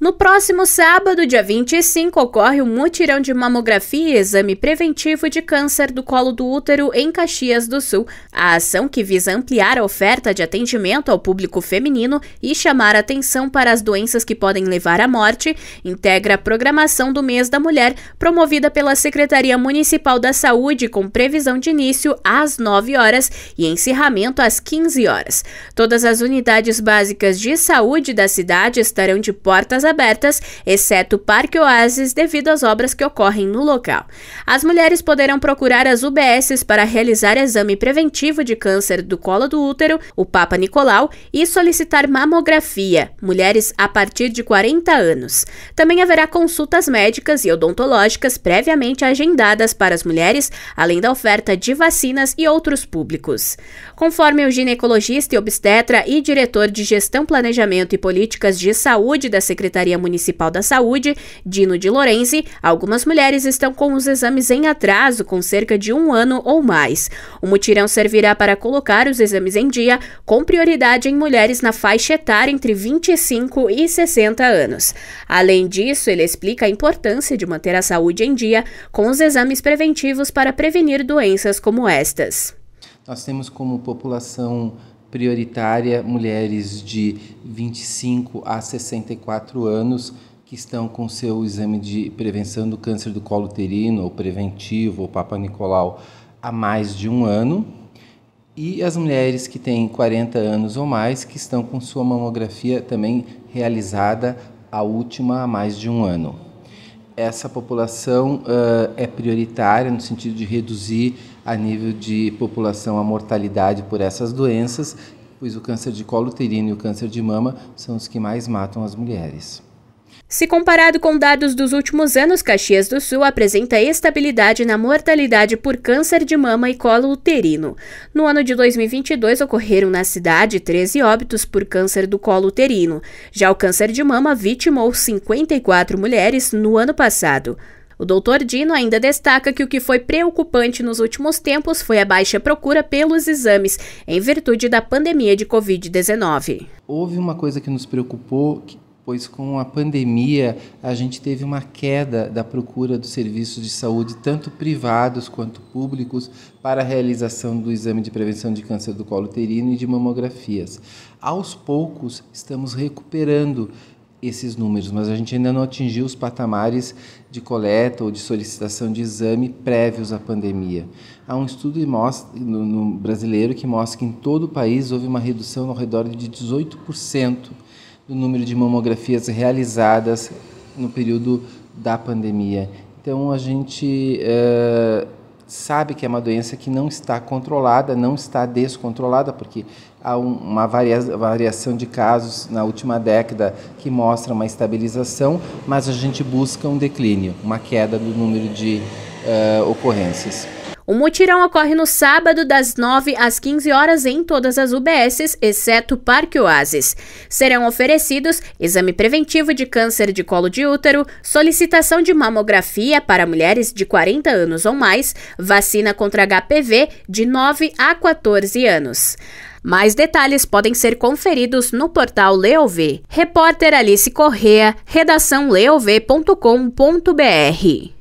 No próximo sábado, dia 25, ocorre um mutirão de mamografia e exame preventivo de câncer do colo do útero em Caxias do Sul. A ação que visa ampliar a oferta de atendimento ao público feminino e chamar atenção para as doenças que podem levar à morte integra a programação do Mês da Mulher, promovida pela Secretaria Municipal da Saúde, com previsão de início às 9 horas e encerramento às 15 horas. Todas as unidades básicas de saúde da cidade estarão de portas abertas, exceto o Parque Oasis, devido às obras que ocorrem no local. As mulheres poderão procurar as UBSs para realizar exame preventivo de câncer do colo do útero, o Papa Nicolau, e solicitar mamografia, mulheres a partir de 40 anos. Também haverá consultas médicas e odontológicas previamente agendadas para as mulheres, além da oferta de vacinas e outros públicos. Conforme o ginecologista e obstetra e diretor de Gestão, Planejamento e Políticas de Saúde da Secretaria Secretaria Municipal da Saúde, Dino de Lorenzi, algumas mulheres estão com os exames em atraso, com cerca de um ano ou mais. O mutirão servirá para colocar os exames em dia, com prioridade em mulheres na faixa etária entre 25 e 60 anos. Além disso, ele explica a importância de manter a saúde em dia com os exames preventivos para prevenir doenças como estas. Nós temos como população prioritária mulheres de 25 a 64 anos que estão com seu exame de prevenção do câncer do colo uterino, ou preventivo, ou Papa Nicolau, há mais de um ano, e as mulheres que têm 40 anos ou mais que estão com sua mamografia também realizada a última há mais de um ano essa população uh, é prioritária no sentido de reduzir a nível de população a mortalidade por essas doenças, pois o câncer de colo uterino e o câncer de mama são os que mais matam as mulheres. Se comparado com dados dos últimos anos, Caxias do Sul apresenta estabilidade na mortalidade por câncer de mama e colo uterino. No ano de 2022, ocorreram na cidade 13 óbitos por câncer do colo uterino. Já o câncer de mama vitimou 54 mulheres no ano passado. O doutor Dino ainda destaca que o que foi preocupante nos últimos tempos foi a baixa procura pelos exames, em virtude da pandemia de Covid-19. Houve uma coisa que nos preocupou, que pois com a pandemia a gente teve uma queda da procura dos serviços de saúde, tanto privados quanto públicos, para a realização do exame de prevenção de câncer do colo uterino e de mamografias. Aos poucos estamos recuperando esses números, mas a gente ainda não atingiu os patamares de coleta ou de solicitação de exame prévios à pandemia. Há um estudo no brasileiro que mostra que em todo o país houve uma redução ao redor de 18% do número de mamografias realizadas no período da pandemia. Então, a gente é, sabe que é uma doença que não está controlada, não está descontrolada, porque há um, uma varia, variação de casos na última década que mostra uma estabilização, mas a gente busca um declínio, uma queda do número de é, ocorrências. O mutirão ocorre no sábado das 9 às 15 horas em todas as UBSs, exceto Parque Oasis. Serão oferecidos exame preventivo de câncer de colo de útero, solicitação de mamografia para mulheres de 40 anos ou mais, vacina contra HPV de 9 a 14 anos. Mais detalhes podem ser conferidos no portal Leov. Repórter Alice Correa, redação leov.com.br.